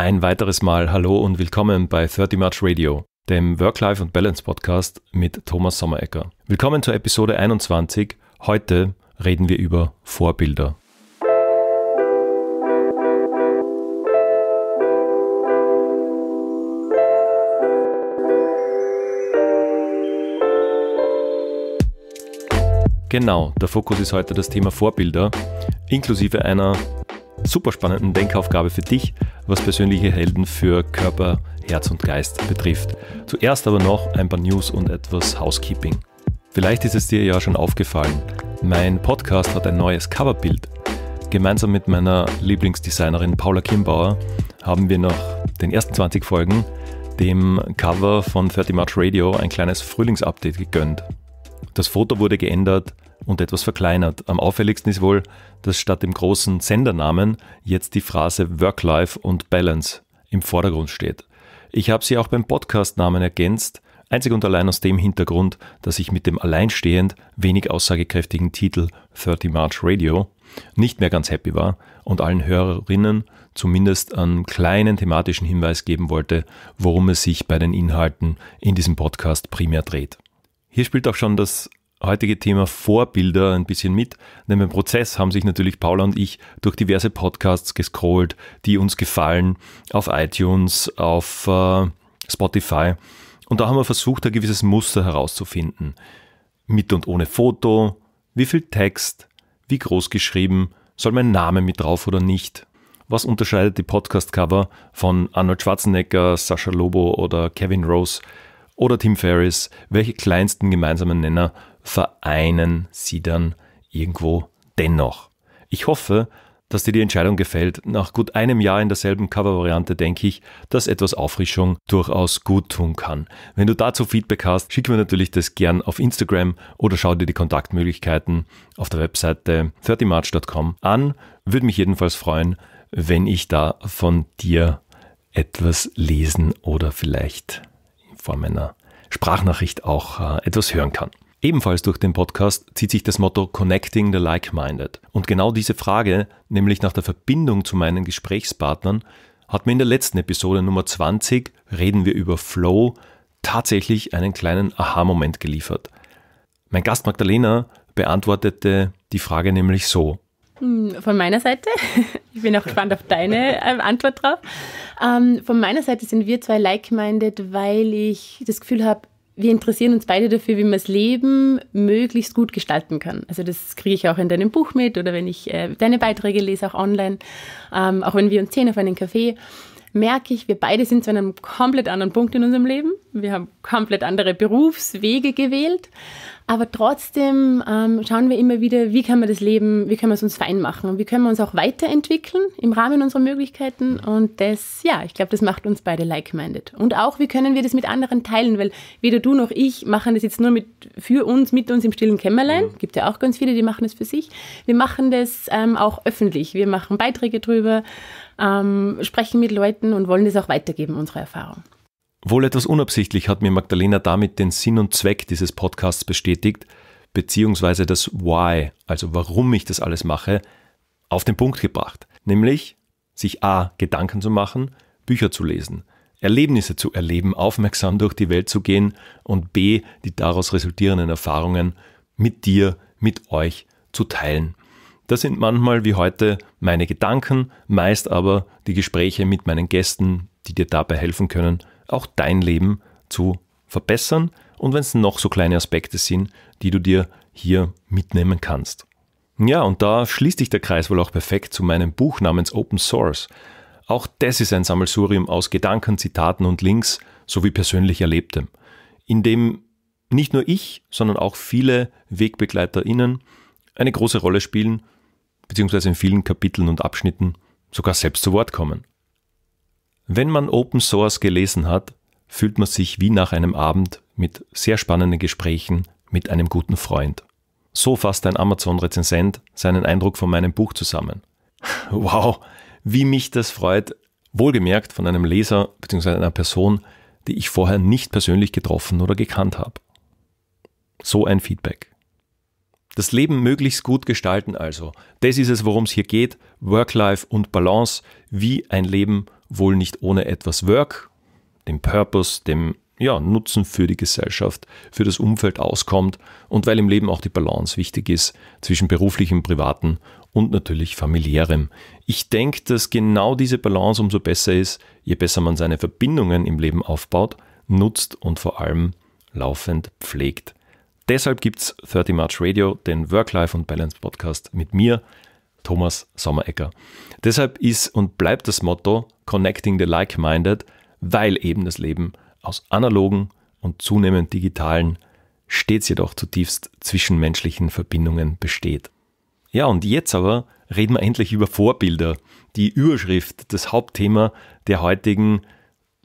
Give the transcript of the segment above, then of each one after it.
Ein weiteres Mal hallo und willkommen bei 30 March Radio, dem Work-Life und Balance Podcast mit Thomas Sommerecker. Willkommen zur Episode 21. Heute reden wir über Vorbilder. Genau, der Fokus ist heute das Thema Vorbilder, inklusive einer super spannenden Denkaufgabe für dich, was persönliche Helden für Körper, Herz und Geist betrifft. Zuerst aber noch ein paar News und etwas Housekeeping. Vielleicht ist es dir ja schon aufgefallen, mein Podcast hat ein neues Coverbild. Gemeinsam mit meiner Lieblingsdesignerin Paula Kimbauer haben wir nach den ersten 20 Folgen dem Cover von 30 March Radio ein kleines Frühlingsupdate gegönnt. Das Foto wurde geändert, und etwas verkleinert. Am auffälligsten ist wohl, dass statt dem großen Sendernamen jetzt die Phrase Work-Life und Balance im Vordergrund steht. Ich habe sie auch beim Podcast-Namen ergänzt, einzig und allein aus dem Hintergrund, dass ich mit dem alleinstehend wenig aussagekräftigen Titel 30 March Radio nicht mehr ganz happy war und allen Hörerinnen zumindest einen kleinen thematischen Hinweis geben wollte, worum es sich bei den Inhalten in diesem Podcast primär dreht. Hier spielt auch schon das heutige Thema Vorbilder ein bisschen mit. In dem Prozess haben sich natürlich Paula und ich durch diverse Podcasts gescrollt, die uns gefallen, auf iTunes, auf äh, Spotify. Und da haben wir versucht, ein gewisses Muster herauszufinden. Mit und ohne Foto, wie viel Text, wie groß geschrieben, soll mein Name mit drauf oder nicht. Was unterscheidet die Podcast-Cover von Arnold Schwarzenegger, Sascha Lobo oder Kevin Rose oder Tim Ferriss? Welche kleinsten gemeinsamen Nenner vereinen sie dann irgendwo dennoch. Ich hoffe, dass dir die Entscheidung gefällt. Nach gut einem Jahr in derselben Cover-Variante denke ich, dass etwas Auffrischung durchaus gut tun kann. Wenn du dazu Feedback hast, schick mir natürlich das gern auf Instagram oder schau dir die Kontaktmöglichkeiten auf der Webseite 30march.com an. Würde mich jedenfalls freuen, wenn ich da von dir etwas lesen oder vielleicht in Form einer Sprachnachricht auch äh, etwas hören kann. Ebenfalls durch den Podcast zieht sich das Motto Connecting the Like-Minded. Und genau diese Frage, nämlich nach der Verbindung zu meinen Gesprächspartnern, hat mir in der letzten Episode Nummer 20, reden wir über Flow, tatsächlich einen kleinen Aha-Moment geliefert. Mein Gast Magdalena beantwortete die Frage nämlich so. Hm, von meiner Seite, ich bin auch gespannt auf deine ähm, Antwort drauf. Ähm, von meiner Seite sind wir zwei like-minded, weil ich das Gefühl habe, wir interessieren uns beide dafür, wie man das Leben möglichst gut gestalten kann. Also das kriege ich auch in deinem Buch mit oder wenn ich äh, deine Beiträge lese, auch online, ähm, auch wenn wir uns sehen auf einen Kaffee merke ich, wir beide sind zu einem komplett anderen Punkt in unserem Leben. Wir haben komplett andere Berufswege gewählt. Aber trotzdem ähm, schauen wir immer wieder, wie kann man das Leben, wie können wir es uns fein machen und wie können wir uns auch weiterentwickeln im Rahmen unserer Möglichkeiten. Und das, ja, ich glaube, das macht uns beide like-minded. Und auch, wie können wir das mit anderen teilen, weil weder du noch ich machen das jetzt nur mit, für uns, mit uns im stillen Kämmerlein. Mhm. Gibt ja auch ganz viele, die machen das für sich. Wir machen das ähm, auch öffentlich. Wir machen Beiträge drüber ähm, sprechen mit Leuten und wollen das auch weitergeben, unsere Erfahrung. Wohl etwas unabsichtlich hat mir Magdalena damit den Sinn und Zweck dieses Podcasts bestätigt, beziehungsweise das Why, also warum ich das alles mache, auf den Punkt gebracht. Nämlich, sich A, Gedanken zu machen, Bücher zu lesen, Erlebnisse zu erleben, aufmerksam durch die Welt zu gehen und B, die daraus resultierenden Erfahrungen mit dir, mit euch zu teilen. Das sind manchmal wie heute meine Gedanken, meist aber die Gespräche mit meinen Gästen, die dir dabei helfen können, auch dein Leben zu verbessern und wenn es noch so kleine Aspekte sind, die du dir hier mitnehmen kannst. Ja, und da schließt sich der Kreis wohl auch perfekt zu meinem Buch namens Open Source. Auch das ist ein Sammelsurium aus Gedanken, Zitaten und Links sowie persönlich Erlebtem, in dem nicht nur ich, sondern auch viele WegbegleiterInnen eine große Rolle spielen beziehungsweise in vielen Kapiteln und Abschnitten sogar selbst zu Wort kommen. Wenn man Open Source gelesen hat, fühlt man sich wie nach einem Abend mit sehr spannenden Gesprächen mit einem guten Freund. So fasst ein Amazon-Rezensent seinen Eindruck von meinem Buch zusammen. Wow, wie mich das freut, wohlgemerkt von einem Leser bzw. einer Person, die ich vorher nicht persönlich getroffen oder gekannt habe. So ein Feedback. Das Leben möglichst gut gestalten also. Das ist es, worum es hier geht. Work-Life und Balance. Wie ein Leben wohl nicht ohne etwas Work, dem Purpose, dem ja, Nutzen für die Gesellschaft, für das Umfeld auskommt und weil im Leben auch die Balance wichtig ist zwischen beruflichem, privatem und natürlich familiärem. Ich denke, dass genau diese Balance umso besser ist, je besser man seine Verbindungen im Leben aufbaut, nutzt und vor allem laufend pflegt. Deshalb gibt es 30 March Radio, den Work-Life und Balance Podcast mit mir, Thomas Sommerecker. Deshalb ist und bleibt das Motto Connecting the Like-Minded, weil eben das Leben aus analogen und zunehmend digitalen, stets jedoch zutiefst zwischenmenschlichen Verbindungen besteht. Ja, und jetzt aber reden wir endlich über Vorbilder. Die Überschrift, das Hauptthema der heutigen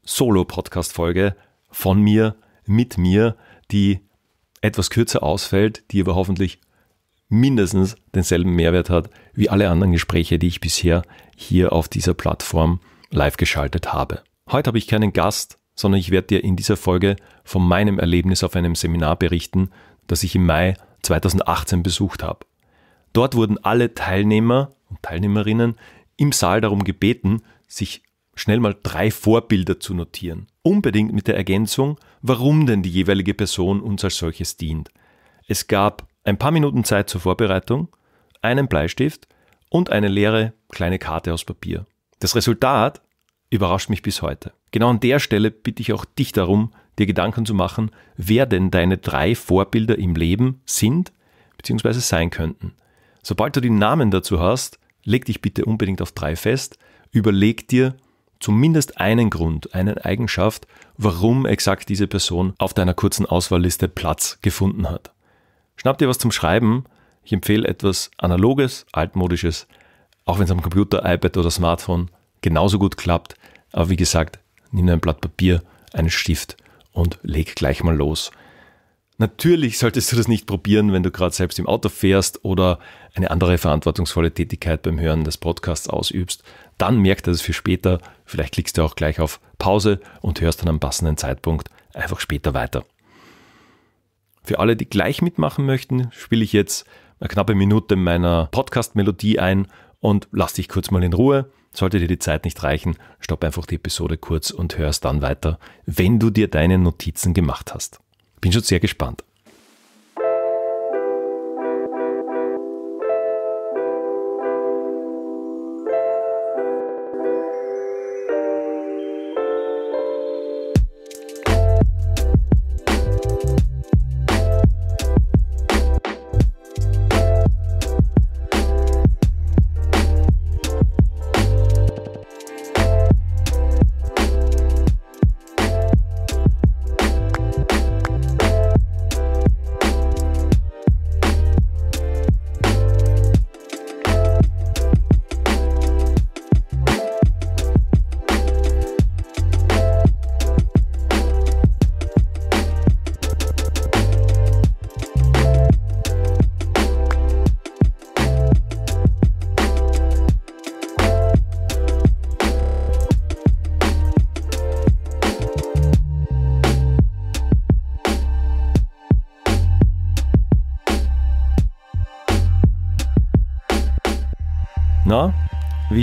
Solo-Podcast-Folge von mir, mit mir, die etwas kürzer ausfällt, die aber hoffentlich mindestens denselben Mehrwert hat wie alle anderen Gespräche, die ich bisher hier auf dieser Plattform live geschaltet habe. Heute habe ich keinen Gast, sondern ich werde dir in dieser Folge von meinem Erlebnis auf einem Seminar berichten, das ich im Mai 2018 besucht habe. Dort wurden alle Teilnehmer und Teilnehmerinnen im Saal darum gebeten, sich schnell mal drei Vorbilder zu notieren unbedingt mit der Ergänzung, warum denn die jeweilige Person uns als solches dient. Es gab ein paar Minuten Zeit zur Vorbereitung, einen Bleistift und eine leere kleine Karte aus Papier. Das Resultat überrascht mich bis heute. Genau an der Stelle bitte ich auch dich darum, dir Gedanken zu machen, wer denn deine drei Vorbilder im Leben sind bzw. sein könnten. Sobald du die Namen dazu hast, leg dich bitte unbedingt auf drei fest, überleg dir, zumindest einen Grund, eine Eigenschaft, warum exakt diese Person auf deiner kurzen Auswahlliste Platz gefunden hat. Schnapp dir was zum Schreiben. Ich empfehle etwas Analoges, Altmodisches, auch wenn es am Computer, iPad oder Smartphone genauso gut klappt. Aber wie gesagt, nimm ein Blatt Papier, einen Stift und leg gleich mal los. Natürlich solltest du das nicht probieren, wenn du gerade selbst im Auto fährst oder eine andere verantwortungsvolle Tätigkeit beim Hören des Podcasts ausübst. Dann merkt er das für später Vielleicht klickst du auch gleich auf Pause und hörst dann am passenden Zeitpunkt einfach später weiter. Für alle, die gleich mitmachen möchten, spiele ich jetzt eine knappe Minute meiner Podcast-Melodie ein und lass dich kurz mal in Ruhe. Sollte dir die Zeit nicht reichen, stopp einfach die Episode kurz und hörst dann weiter, wenn du dir deine Notizen gemacht hast. Bin schon sehr gespannt.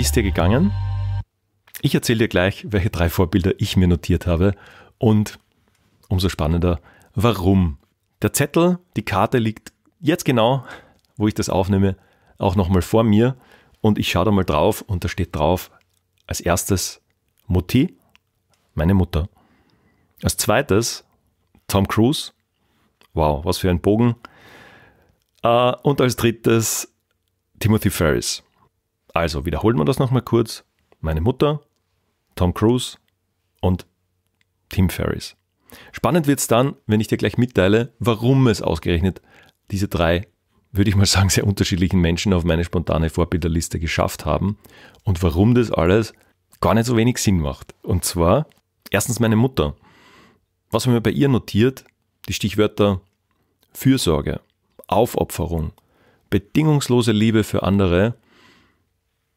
ist dir gegangen? Ich erzähle dir gleich, welche drei Vorbilder ich mir notiert habe und umso spannender, warum. Der Zettel, die Karte liegt jetzt genau, wo ich das aufnehme, auch nochmal vor mir und ich schaue da mal drauf und da steht drauf als erstes Mutti, meine Mutter. Als zweites Tom Cruise, wow, was für ein Bogen. Äh, und als drittes Timothy Ferris. Also wiederholen wir das nochmal kurz. Meine Mutter, Tom Cruise und Tim Ferris. Spannend wird es dann, wenn ich dir gleich mitteile, warum es ausgerechnet diese drei, würde ich mal sagen, sehr unterschiedlichen Menschen auf meine spontane Vorbilderliste geschafft haben und warum das alles gar nicht so wenig Sinn macht. Und zwar, erstens meine Mutter. Was haben wir bei ihr notiert? Die Stichwörter Fürsorge, Aufopferung, bedingungslose Liebe für andere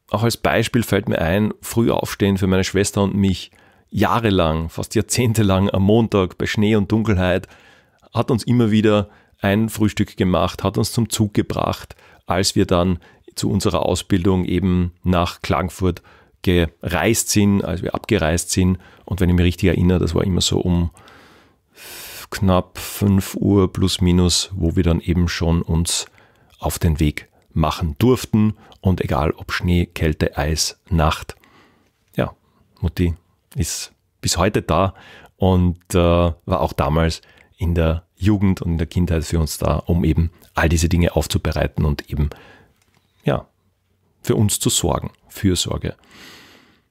auch als Beispiel fällt mir ein, früh aufstehen für meine Schwester und mich, jahrelang, fast jahrzehntelang am Montag bei Schnee und Dunkelheit, hat uns immer wieder ein Frühstück gemacht, hat uns zum Zug gebracht, als wir dann zu unserer Ausbildung eben nach Klagenfurt gereist sind, als wir abgereist sind. Und wenn ich mich richtig erinnere, das war immer so um knapp 5 Uhr plus minus, wo wir dann eben schon uns auf den Weg machen durften und egal ob Schnee, Kälte, Eis, Nacht. Ja, Mutti ist bis heute da und äh, war auch damals in der Jugend und in der Kindheit für uns da, um eben all diese Dinge aufzubereiten und eben ja, für uns zu sorgen, Fürsorge.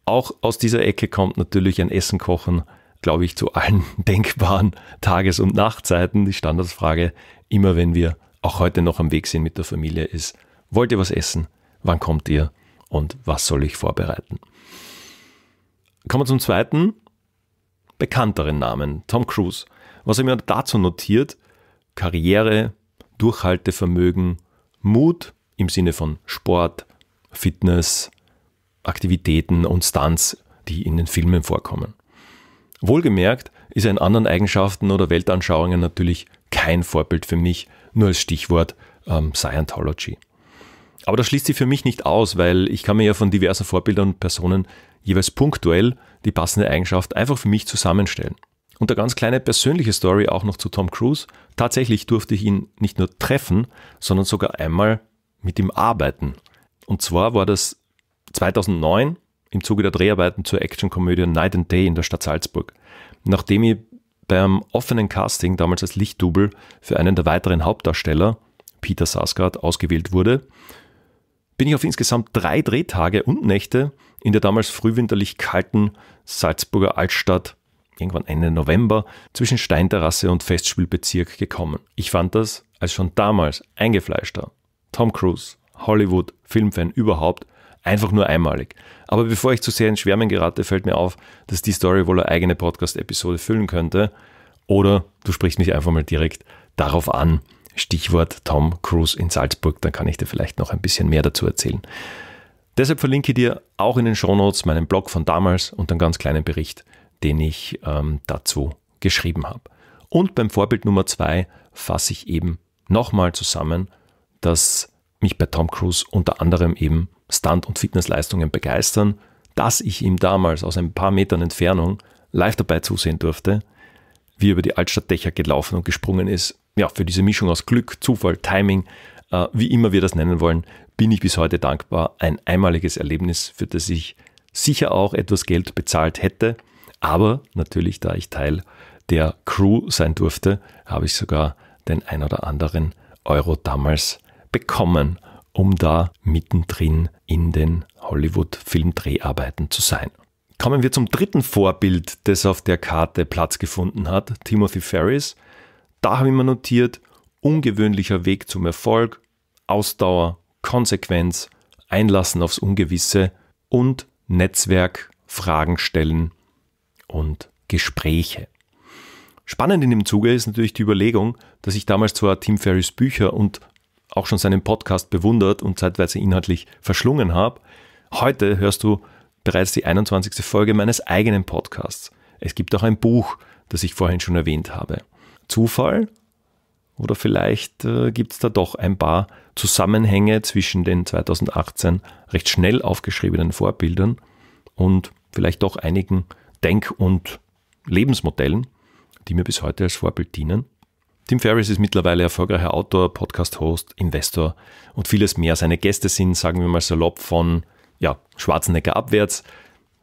Auch aus dieser Ecke kommt natürlich ein Essen kochen, glaube ich, zu allen denkbaren Tages- und Nachtzeiten. Die Standardsfrage, immer wenn wir auch heute noch am Weg sind mit der Familie, ist, Wollt ihr was essen? Wann kommt ihr? Und was soll ich vorbereiten? Kommen wir zum zweiten, bekannteren Namen, Tom Cruise. Was er mir dazu notiert, Karriere, Durchhaltevermögen, Mut im Sinne von Sport, Fitness, Aktivitäten und Stunts, die in den Filmen vorkommen. Wohlgemerkt ist er in anderen Eigenschaften oder Weltanschauungen natürlich kein Vorbild für mich, nur als Stichwort ähm, Scientology. Aber das schließt sie für mich nicht aus, weil ich kann mir ja von diversen Vorbildern und Personen jeweils punktuell die passende Eigenschaft einfach für mich zusammenstellen. Und eine ganz kleine persönliche Story auch noch zu Tom Cruise. Tatsächlich durfte ich ihn nicht nur treffen, sondern sogar einmal mit ihm arbeiten. Und zwar war das 2009 im Zuge der Dreharbeiten zur Actionkomödie Night and Day in der Stadt Salzburg. Nachdem ich beim offenen Casting damals als Lichtdouble für einen der weiteren Hauptdarsteller, Peter Sarsgaard, ausgewählt wurde, bin ich auf insgesamt drei Drehtage und Nächte in der damals frühwinterlich kalten Salzburger Altstadt irgendwann Ende November zwischen Steinterrasse und Festspielbezirk gekommen. Ich fand das als schon damals eingefleischter Tom Cruise, Hollywood, Filmfan überhaupt, einfach nur einmalig. Aber bevor ich zu sehr ins Schwärmen gerate, fällt mir auf, dass die Story wohl eine eigene Podcast-Episode füllen könnte. Oder du sprichst mich einfach mal direkt darauf an, Stichwort Tom Cruise in Salzburg, dann kann ich dir vielleicht noch ein bisschen mehr dazu erzählen. Deshalb verlinke ich dir auch in den Shownotes meinen Blog von damals und einen ganz kleinen Bericht, den ich ähm, dazu geschrieben habe. Und beim Vorbild Nummer zwei fasse ich eben nochmal zusammen, dass mich bei Tom Cruise unter anderem eben Stunt- und Fitnessleistungen begeistern, dass ich ihm damals aus ein paar Metern Entfernung live dabei zusehen durfte, wie er über die Altstadtdächer gelaufen und gesprungen ist ja, für diese Mischung aus Glück, Zufall, Timing, äh, wie immer wir das nennen wollen, bin ich bis heute dankbar. Ein einmaliges Erlebnis, für das ich sicher auch etwas Geld bezahlt hätte. Aber natürlich, da ich Teil der Crew sein durfte, habe ich sogar den ein oder anderen Euro damals bekommen, um da mittendrin in den Hollywood-Filmdreharbeiten zu sein. Kommen wir zum dritten Vorbild, das auf der Karte Platz gefunden hat, Timothy Ferris. Da habe ich mir notiert, ungewöhnlicher Weg zum Erfolg, Ausdauer, Konsequenz, Einlassen aufs Ungewisse und Netzwerk, Fragen stellen und Gespräche. Spannend in dem Zuge ist natürlich die Überlegung, dass ich damals zwar Tim Ferris Bücher und auch schon seinen Podcast bewundert und zeitweise inhaltlich verschlungen habe, heute hörst du bereits die 21. Folge meines eigenen Podcasts. Es gibt auch ein Buch, das ich vorhin schon erwähnt habe. Zufall oder vielleicht äh, gibt es da doch ein paar Zusammenhänge zwischen den 2018 recht schnell aufgeschriebenen Vorbildern und vielleicht doch einigen Denk- und Lebensmodellen, die mir bis heute als Vorbild dienen. Tim Ferriss ist mittlerweile erfolgreicher Autor, Podcast-Host, Investor und vieles mehr. Seine Gäste sind, sagen wir mal salopp, von ja, Schwarzenegger abwärts.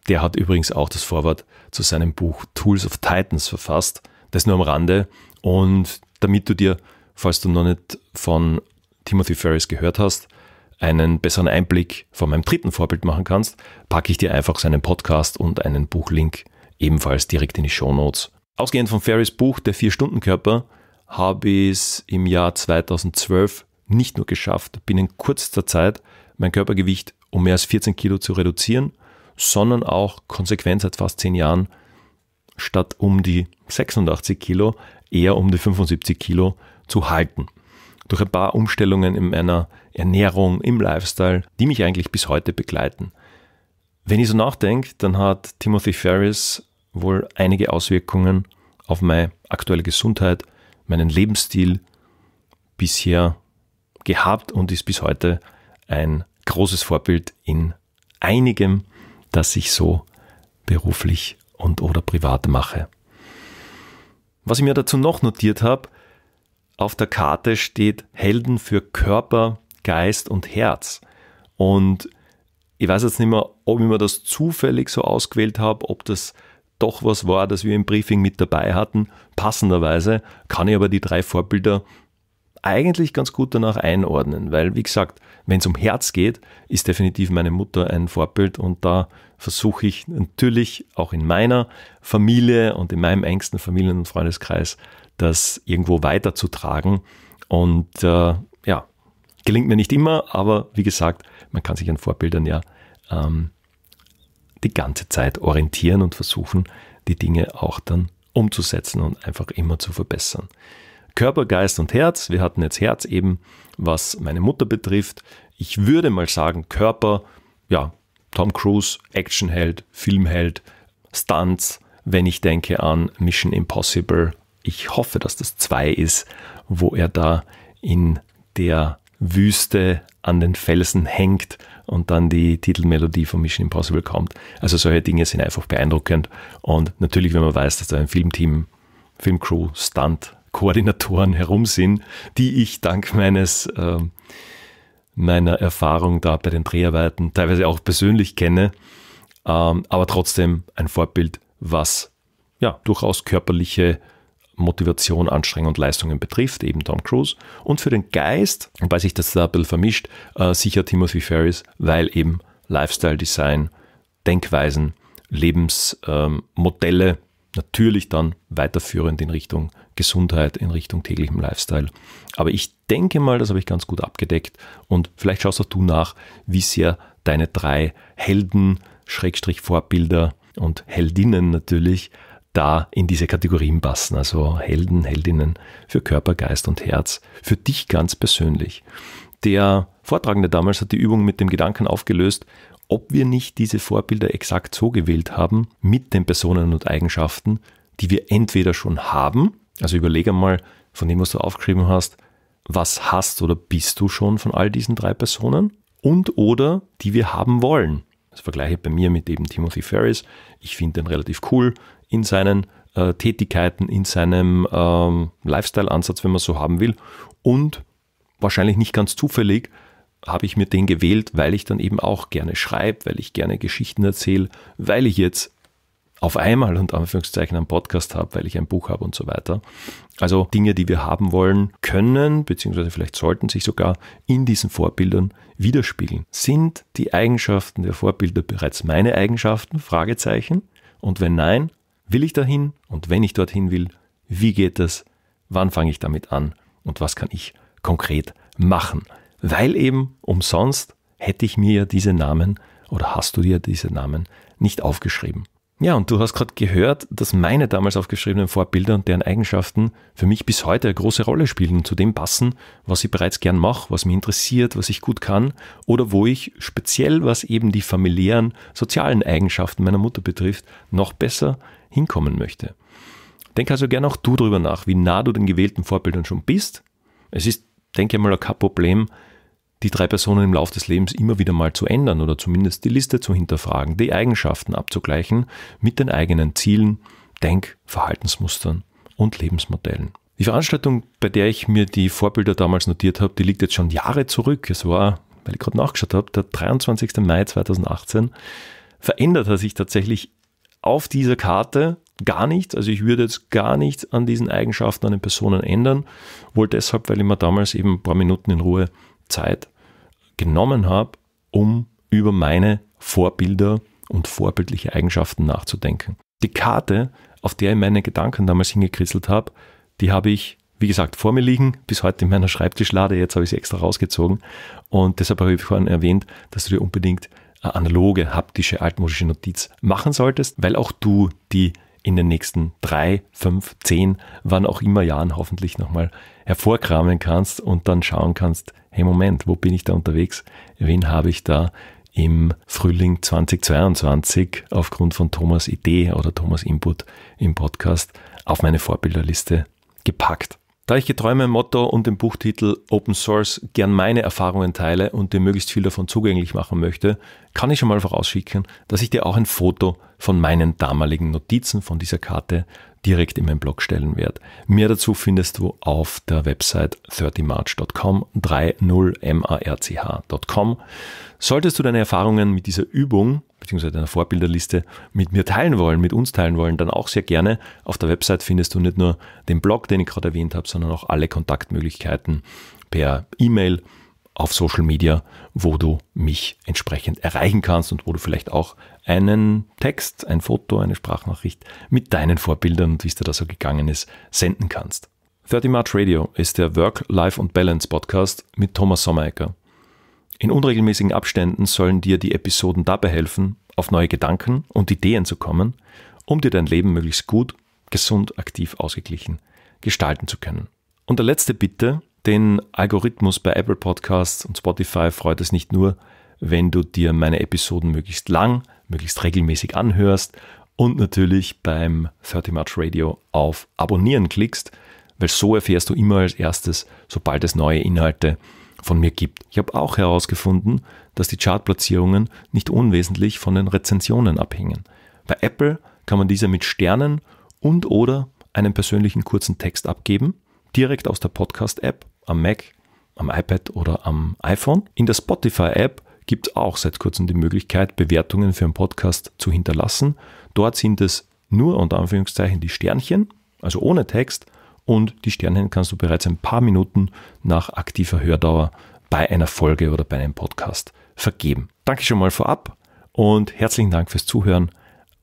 Der hat übrigens auch das Vorwort zu seinem Buch Tools of Titans verfasst, das nur am Rande. Und damit du dir, falls du noch nicht von Timothy Ferris gehört hast, einen besseren Einblick von meinem dritten Vorbild machen kannst, packe ich dir einfach seinen Podcast und einen Buchlink ebenfalls direkt in die Show Notes. Ausgehend von Ferris Buch Der Vier-Stunden-Körper habe ich es im Jahr 2012 nicht nur geschafft, binnen kurzer Zeit mein Körpergewicht um mehr als 14 Kilo zu reduzieren, sondern auch konsequent seit fast 10 Jahren statt um die 86 Kilo eher um die 75 Kilo zu halten. Durch ein paar Umstellungen in meiner Ernährung, im Lifestyle, die mich eigentlich bis heute begleiten. Wenn ich so nachdenke, dann hat Timothy Ferris wohl einige Auswirkungen auf meine aktuelle Gesundheit, meinen Lebensstil bisher gehabt und ist bis heute ein großes Vorbild in einigem, das ich so beruflich und oder privat mache. Was ich mir dazu noch notiert habe, auf der Karte steht Helden für Körper, Geist und Herz. Und ich weiß jetzt nicht mehr, ob ich mir das zufällig so ausgewählt habe, ob das doch was war, das wir im Briefing mit dabei hatten. Passenderweise kann ich aber die drei Vorbilder eigentlich ganz gut danach einordnen, weil, wie gesagt, wenn es um Herz geht, ist definitiv meine Mutter ein Vorbild und da versuche ich natürlich auch in meiner Familie und in meinem engsten Familien- und Freundeskreis das irgendwo weiterzutragen. Und äh, ja, gelingt mir nicht immer, aber wie gesagt, man kann sich an Vorbildern ja ähm, die ganze Zeit orientieren und versuchen, die Dinge auch dann umzusetzen und einfach immer zu verbessern. Körper, Geist und Herz. Wir hatten jetzt Herz eben, was meine Mutter betrifft. Ich würde mal sagen, Körper, ja, Tom Cruise, Actionheld, Filmheld, Stunts, wenn ich denke an Mission Impossible. Ich hoffe, dass das zwei ist, wo er da in der Wüste an den Felsen hängt und dann die Titelmelodie von Mission Impossible kommt. Also solche Dinge sind einfach beeindruckend und natürlich, wenn man weiß, dass da ein Filmteam, Filmcrew, Stunt, Koordinatoren herum sind, die ich dank meines äh, meiner Erfahrung da bei den Dreharbeiten, teilweise auch persönlich kenne, ähm, aber trotzdem ein Vorbild, was ja durchaus körperliche Motivation, Anstrengung und Leistungen betrifft, eben Tom Cruise. Und für den Geist, weil sich das da ein bisschen vermischt, äh, sicher Timothy Ferris, weil eben Lifestyle Design, Denkweisen, Lebensmodelle ähm, natürlich dann weiterführend in Richtung Gesundheit, in Richtung täglichem Lifestyle. Aber ich denke mal, das habe ich ganz gut abgedeckt und vielleicht schaust auch du nach, wie sehr deine drei Helden, Schrägstrich Vorbilder und Heldinnen natürlich da in diese Kategorien passen. Also Helden, Heldinnen für Körper, Geist und Herz, für dich ganz persönlich. Der Vortragende damals hat die Übung mit dem Gedanken aufgelöst, ob wir nicht diese Vorbilder exakt so gewählt haben mit den Personen und Eigenschaften, die wir entweder schon haben, also überlege mal von dem, was du aufgeschrieben hast, was hast oder bist du schon von all diesen drei Personen und oder die wir haben wollen. Das also vergleiche bei mir mit eben Timothy Ferris. Ich finde den relativ cool in seinen äh, Tätigkeiten, in seinem ähm, Lifestyle-Ansatz, wenn man so haben will. Und wahrscheinlich nicht ganz zufällig habe ich mir den gewählt, weil ich dann eben auch gerne schreibe, weil ich gerne Geschichten erzähle, weil ich jetzt auf einmal und Anführungszeichen einen Podcast habe, weil ich ein Buch habe und so weiter. Also Dinge, die wir haben wollen, können, beziehungsweise vielleicht sollten sich sogar in diesen Vorbildern widerspiegeln. Sind die Eigenschaften der Vorbilder bereits meine Eigenschaften? Fragezeichen. Und wenn nein, will ich dahin? Und wenn ich dorthin will, wie geht das? Wann fange ich damit an? Und was kann ich konkret machen? weil eben umsonst hätte ich mir ja diese Namen oder hast du dir diese Namen nicht aufgeschrieben. Ja, und du hast gerade gehört, dass meine damals aufgeschriebenen Vorbilder und deren Eigenschaften für mich bis heute eine große Rolle spielen und zu dem passen, was ich bereits gern mache, was mich interessiert, was ich gut kann oder wo ich speziell, was eben die familiären, sozialen Eigenschaften meiner Mutter betrifft, noch besser hinkommen möchte. Denk also gern auch du darüber nach, wie nah du den gewählten Vorbildern schon bist. Es ist, denke ich mal, kein Problem, die drei Personen im Laufe des Lebens immer wieder mal zu ändern oder zumindest die Liste zu hinterfragen, die Eigenschaften abzugleichen mit den eigenen Zielen, Denk-, Verhaltensmustern und Lebensmodellen. Die Veranstaltung, bei der ich mir die Vorbilder damals notiert habe, die liegt jetzt schon Jahre zurück. Es war, weil ich gerade nachgeschaut habe, der 23. Mai 2018. Verändert hat sich tatsächlich auf dieser Karte gar nichts. Also ich würde jetzt gar nichts an diesen Eigenschaften, an den Personen ändern. Wohl deshalb, weil ich mir damals eben ein paar Minuten in Ruhe Zeit genommen habe, um über meine Vorbilder und vorbildliche Eigenschaften nachzudenken. Die Karte, auf der ich meine Gedanken damals hingekritzelt habe, die habe ich, wie gesagt, vor mir liegen, bis heute in meiner Schreibtischlade. Jetzt habe ich sie extra rausgezogen. Und deshalb habe ich vorhin erwähnt, dass du dir unbedingt eine analoge, haptische, altmodische Notiz machen solltest, weil auch du die in den nächsten drei, fünf, zehn, wann auch immer Jahren hoffentlich nochmal hervorkramen kannst und dann schauen kannst, hey Moment, wo bin ich da unterwegs? Wen habe ich da im Frühling 2022 aufgrund von Thomas Idee oder Thomas Input im Podcast auf meine Vorbilderliste gepackt. Da ich geträume, meinem Motto und dem Buchtitel Open Source gern meine Erfahrungen teile und dir möglichst viel davon zugänglich machen möchte, kann ich schon mal vorausschicken, dass ich dir auch ein Foto von meinen damaligen Notizen von dieser Karte direkt in meinen Blog stellen werde. Mehr dazu findest du auf der Website 30march.com, 30march.com. Solltest du deine Erfahrungen mit dieser Übung bzw. deiner Vorbilderliste mit mir teilen wollen, mit uns teilen wollen, dann auch sehr gerne. Auf der Website findest du nicht nur den Blog, den ich gerade erwähnt habe, sondern auch alle Kontaktmöglichkeiten per E-Mail, auf Social Media, wo du mich entsprechend erreichen kannst und wo du vielleicht auch einen Text, ein Foto, eine Sprachnachricht mit deinen Vorbildern und wie es dir da so gegangen ist, senden kannst. 30 March Radio ist der Work, Life und Balance Podcast mit Thomas Sommerecker. In unregelmäßigen Abständen sollen dir die Episoden dabei helfen, auf neue Gedanken und Ideen zu kommen, um dir dein Leben möglichst gut, gesund, aktiv, ausgeglichen gestalten zu können. Und der letzte Bitte, den Algorithmus bei Apple Podcasts und Spotify freut es nicht nur, wenn du dir meine Episoden möglichst lang, möglichst regelmäßig anhörst und natürlich beim 30 March Radio auf Abonnieren klickst, weil so erfährst du immer als erstes, sobald es neue Inhalte von mir gibt. Ich habe auch herausgefunden, dass die Chartplatzierungen nicht unwesentlich von den Rezensionen abhängen. Bei Apple kann man diese mit Sternen und oder einen persönlichen kurzen Text abgeben, direkt aus der Podcast-App am Mac, am iPad oder am iPhone. In der Spotify-App gibt es auch seit kurzem die Möglichkeit, Bewertungen für einen Podcast zu hinterlassen. Dort sind es nur unter Anführungszeichen die Sternchen, also ohne Text, und die Sternchen kannst du bereits ein paar Minuten nach aktiver Hördauer bei einer Folge oder bei einem Podcast vergeben. Danke schon mal vorab und herzlichen Dank fürs Zuhören,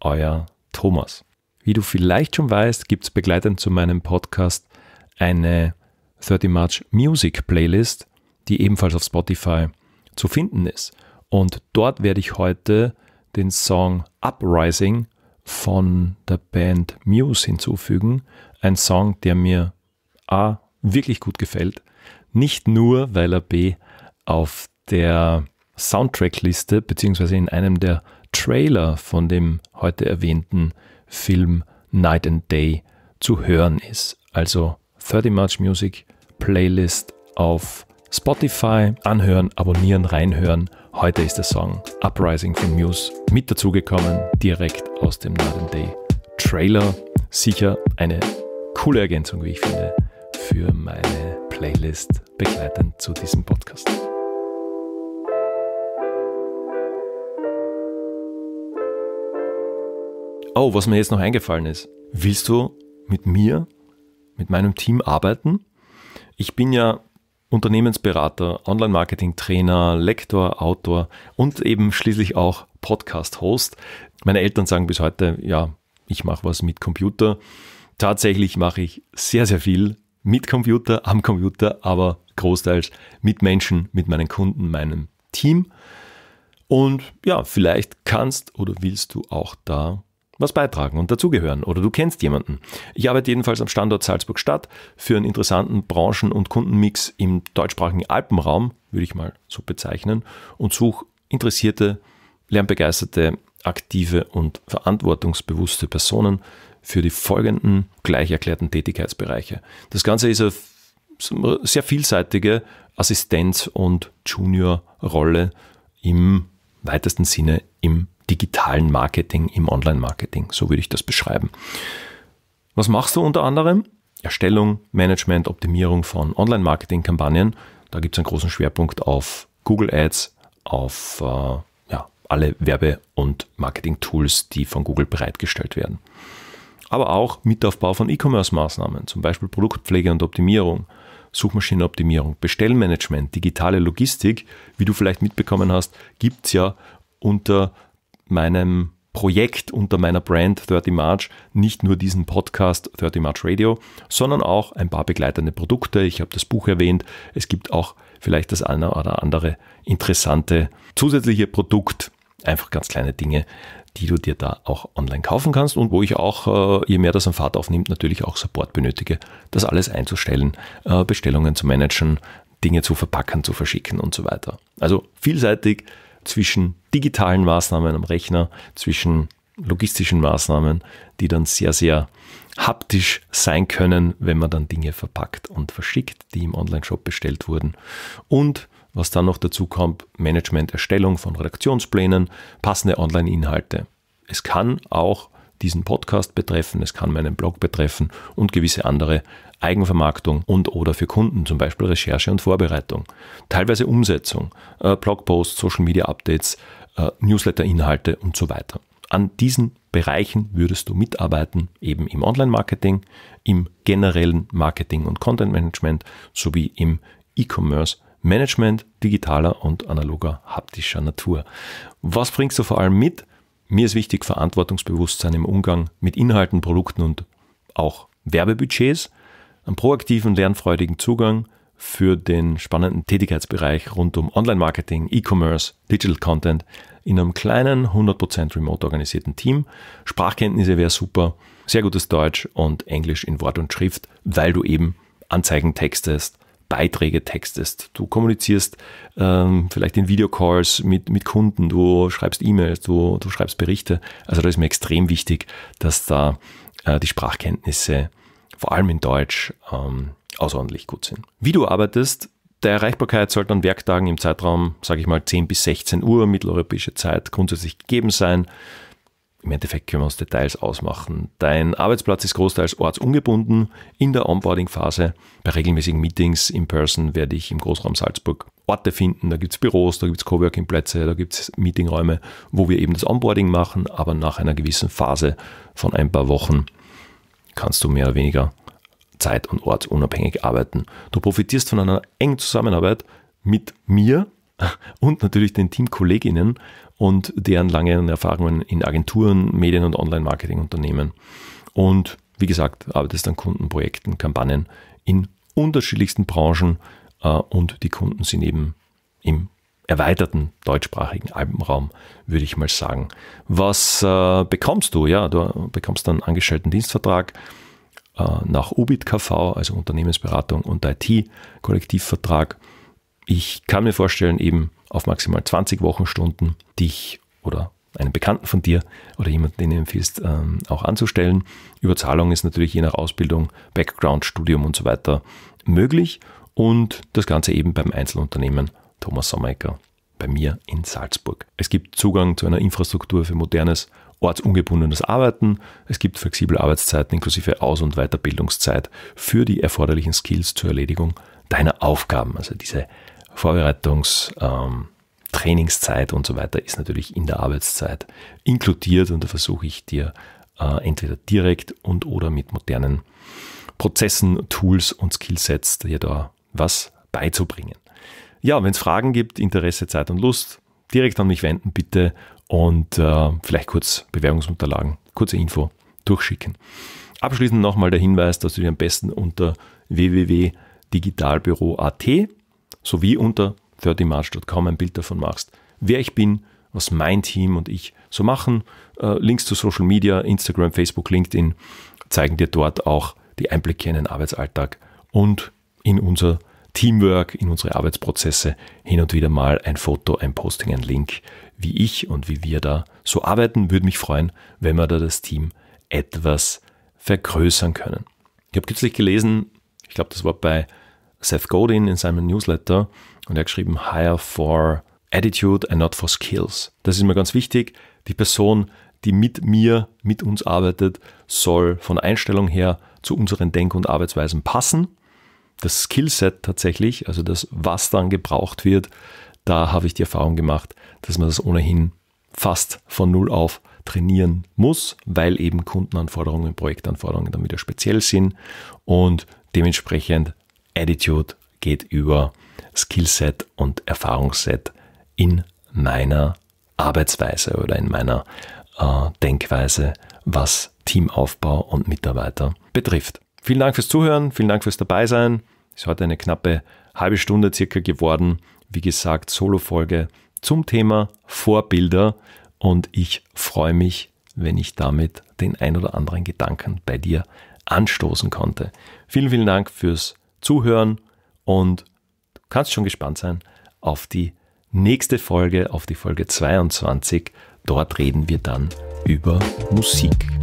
euer Thomas. Wie du vielleicht schon weißt, gibt es begleitend zu meinem Podcast eine 30 March Music Playlist, die ebenfalls auf Spotify zu finden ist. Und dort werde ich heute den Song Uprising von der Band Muse hinzufügen. Ein Song, der mir A wirklich gut gefällt. Nicht nur, weil er B auf der Soundtrackliste bzw. in einem der Trailer von dem heute erwähnten Film Night and Day zu hören ist. Also 30 March Music Playlist auf Spotify, anhören, abonnieren, reinhören. Heute ist der Song Uprising von Muse mit dazugekommen, direkt aus dem Night Day Trailer. Sicher eine coole Ergänzung, wie ich finde, für meine Playlist begleitend zu diesem Podcast. Oh, was mir jetzt noch eingefallen ist. Willst du mit mir, mit meinem Team arbeiten? Ich bin ja Unternehmensberater, Online-Marketing-Trainer, Lektor, Autor und eben schließlich auch Podcast-Host. Meine Eltern sagen bis heute, ja, ich mache was mit Computer. Tatsächlich mache ich sehr, sehr viel mit Computer, am Computer, aber großteils mit Menschen, mit meinen Kunden, meinem Team. Und ja, vielleicht kannst oder willst du auch da was beitragen und dazugehören oder du kennst jemanden. Ich arbeite jedenfalls am Standort Salzburg-Stadt für einen interessanten Branchen- und Kundenmix im deutschsprachigen Alpenraum, würde ich mal so bezeichnen, und suche interessierte, lernbegeisterte, aktive und verantwortungsbewusste Personen für die folgenden gleich erklärten Tätigkeitsbereiche. Das Ganze ist eine sehr vielseitige Assistenz- und Juniorrolle im weitesten Sinne im digitalen Marketing, im Online-Marketing. So würde ich das beschreiben. Was machst du unter anderem? Erstellung, Management, Optimierung von Online-Marketing-Kampagnen. Da gibt es einen großen Schwerpunkt auf Google Ads, auf äh, ja, alle Werbe- und Marketing-Tools, die von Google bereitgestellt werden. Aber auch Mitaufbau von E-Commerce-Maßnahmen, zum Beispiel Produktpflege und Optimierung, Suchmaschinenoptimierung, Bestellmanagement, digitale Logistik, wie du vielleicht mitbekommen hast, gibt es ja unter meinem Projekt, unter meiner Brand 30 March nicht nur diesen Podcast 30 March Radio, sondern auch ein paar begleitende Produkte. Ich habe das Buch erwähnt. Es gibt auch vielleicht das eine oder andere interessante zusätzliche Produkt. Einfach ganz kleine Dinge, die du dir da auch online kaufen kannst und wo ich auch, äh, je mehr das an Fahrt aufnimmt, natürlich auch Support benötige, das alles einzustellen, äh, Bestellungen zu managen, Dinge zu verpacken, zu verschicken und so weiter. Also vielseitig zwischen digitalen Maßnahmen am Rechner, zwischen logistischen Maßnahmen, die dann sehr, sehr haptisch sein können, wenn man dann Dinge verpackt und verschickt, die im Online-Shop bestellt wurden. Und was dann noch dazu kommt, Management, Erstellung von Redaktionsplänen, passende Online-Inhalte. Es kann auch diesen Podcast betreffen, es kann meinen Blog betreffen und gewisse andere Eigenvermarktung und oder für Kunden, zum Beispiel Recherche und Vorbereitung, teilweise Umsetzung, äh, Blogposts, Social Media Updates, äh, Newsletter-Inhalte und so weiter. An diesen Bereichen würdest du mitarbeiten, eben im Online-Marketing, im generellen Marketing und Content Management sowie im E-Commerce marketing Management digitaler und analoger haptischer Natur. Was bringst du vor allem mit? Mir ist wichtig Verantwortungsbewusstsein im Umgang mit Inhalten, Produkten und auch Werbebudgets, einen proaktiven, lernfreudigen Zugang für den spannenden Tätigkeitsbereich rund um Online-Marketing, E-Commerce, Digital Content in einem kleinen, 100% remote organisierten Team. Sprachkenntnisse wäre super, sehr gutes Deutsch und Englisch in Wort und Schrift, weil du eben Anzeigen textest, Beiträge textest, Du kommunizierst ähm, vielleicht in Videocalls mit, mit Kunden, du schreibst E-Mails, du, du schreibst Berichte. Also da ist mir extrem wichtig, dass da äh, die Sprachkenntnisse, vor allem in Deutsch, ähm, außerordentlich gut sind. Wie du arbeitest, der Erreichbarkeit sollte an Werktagen im Zeitraum, sage ich mal, 10 bis 16 Uhr mitteleuropäische Zeit grundsätzlich gegeben sein im Endeffekt können wir uns Details ausmachen. Dein Arbeitsplatz ist großteils ortsungebunden. In der Onboarding-Phase, bei regelmäßigen Meetings in Person werde ich im Großraum Salzburg Orte finden. Da gibt es Büros, da gibt es Coworking-Plätze, da gibt es Meetingräume, wo wir eben das Onboarding machen. Aber nach einer gewissen Phase von ein paar Wochen kannst du mehr oder weniger zeit- und ortsunabhängig arbeiten. Du profitierst von einer engen Zusammenarbeit mit mir, und natürlich den Teamkolleginnen und deren langen Erfahrungen in Agenturen, Medien- und Online-Marketing-Unternehmen. Und wie gesagt, arbeitest an Kundenprojekten, Kampagnen in unterschiedlichsten Branchen äh, und die Kunden sind eben im erweiterten deutschsprachigen Alpenraum, würde ich mal sagen. Was äh, bekommst du? Ja, du bekommst einen angestellten Dienstvertrag äh, nach UBIT KV, also Unternehmensberatung und IT-Kollektivvertrag ich kann mir vorstellen, eben auf maximal 20 Wochenstunden dich oder einen Bekannten von dir oder jemanden, den du empfiehlst, ähm, auch anzustellen. Überzahlung ist natürlich je nach Ausbildung, Background, Studium und so weiter möglich. Und das Ganze eben beim Einzelunternehmen Thomas Sommecker bei mir in Salzburg. Es gibt Zugang zu einer Infrastruktur für modernes, ortsungebundenes Arbeiten. Es gibt flexible Arbeitszeiten inklusive Aus- und Weiterbildungszeit für die erforderlichen Skills zur Erledigung deiner Aufgaben. Also diese Vorbereitungstrainingszeit ähm, und so weiter ist natürlich in der Arbeitszeit inkludiert und da versuche ich dir äh, entweder direkt und oder mit modernen Prozessen, Tools und Skillsets dir da was beizubringen. Ja, wenn es Fragen gibt, Interesse, Zeit und Lust, direkt an mich wenden bitte und äh, vielleicht kurz Bewerbungsunterlagen, kurze Info durchschicken. Abschließend nochmal der Hinweis, dass du dir am besten unter www.digitalbüro.at sowie unter 30march.com ein Bild davon machst, wer ich bin, was mein Team und ich so machen. Äh, Links zu Social Media, Instagram, Facebook, LinkedIn zeigen dir dort auch die Einblicke in den Arbeitsalltag und in unser Teamwork, in unsere Arbeitsprozesse. Hin und wieder mal ein Foto, ein Posting, ein Link, wie ich und wie wir da so arbeiten. Würde mich freuen, wenn wir da das Team etwas vergrößern können. Ich habe kürzlich gelesen, ich glaube, das war bei Seth Godin in seinem Newsletter und er hat geschrieben, hire for attitude and not for skills. Das ist mir ganz wichtig. Die Person, die mit mir, mit uns arbeitet, soll von Einstellung her zu unseren Denk- und Arbeitsweisen passen. Das Skillset tatsächlich, also das, was dann gebraucht wird, da habe ich die Erfahrung gemacht, dass man das ohnehin fast von Null auf trainieren muss, weil eben Kundenanforderungen, Projektanforderungen dann wieder speziell sind und dementsprechend Attitude geht über Skillset und Erfahrungsset in meiner Arbeitsweise oder in meiner äh, Denkweise, was Teamaufbau und Mitarbeiter betrifft. Vielen Dank fürs Zuhören, vielen Dank fürs Dabeisein. Ist heute eine knappe halbe Stunde circa geworden. Wie gesagt, Solo-Folge zum Thema Vorbilder und ich freue mich, wenn ich damit den ein oder anderen Gedanken bei dir anstoßen konnte. Vielen, vielen Dank fürs Zuhören. Zuhören und du kannst schon gespannt sein auf die nächste Folge, auf die Folge 22. Dort reden wir dann über Musik.